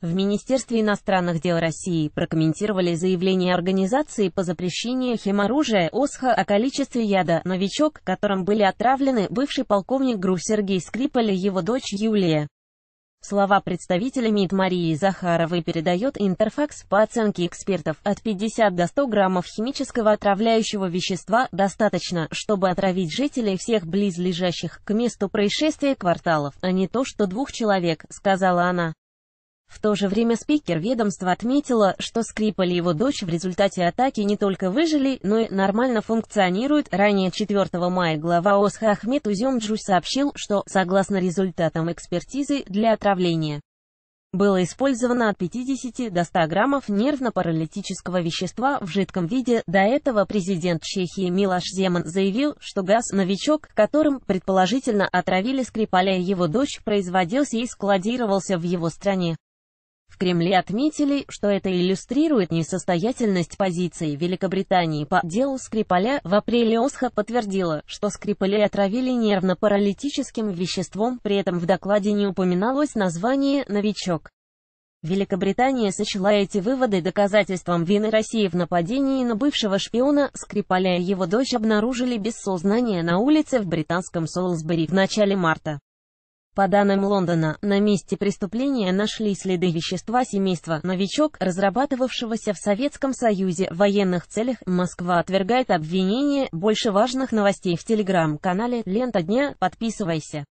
В Министерстве иностранных дел России прокомментировали заявление организации по запрещению химоружия ОСХА о количестве яда «Новичок», которым были отравлены бывший полковник ГРУ Сергей Скрипаль и его дочь Юлия. Слова представителя МИД Марии Захаровой передает Интерфакс по оценке экспертов от 50 до 100 граммов химического отравляющего вещества достаточно, чтобы отравить жителей всех близлежащих к месту происшествия кварталов, а не то что двух человек, сказала она. В то же время спикер ведомства отметила, что Скрипаль и его дочь в результате атаки не только выжили, но и нормально функционируют. Ранее 4 мая глава ОСХ Ахмед Уземджу сообщил, что, согласно результатам экспертизы, для отравления было использовано от 50 до 100 граммов нервно-паралитического вещества в жидком виде. До этого президент Чехии Милаш Земан заявил, что газ «Новичок», которым предположительно отравили Скрипаля и его дочь, производился и складировался в его стране. В Кремле отметили, что это иллюстрирует несостоятельность позиции Великобритании по делу Скрипаля. В апреле ОСХА подтвердила, что Скрипаля отравили нервно-паралитическим веществом, при этом в докладе не упоминалось название «Новичок». Великобритания сочла эти выводы доказательством вины России в нападении на бывшего шпиона Скрипаля и его дочь обнаружили без сознания на улице в британском Солсбери в начале марта. По данным Лондона, на месте преступления нашли следы вещества семейства «Новичок», разрабатывавшегося в Советском Союзе в военных целях. Москва отвергает обвинения. Больше важных новостей в телеграм-канале «Лента дня». Подписывайся.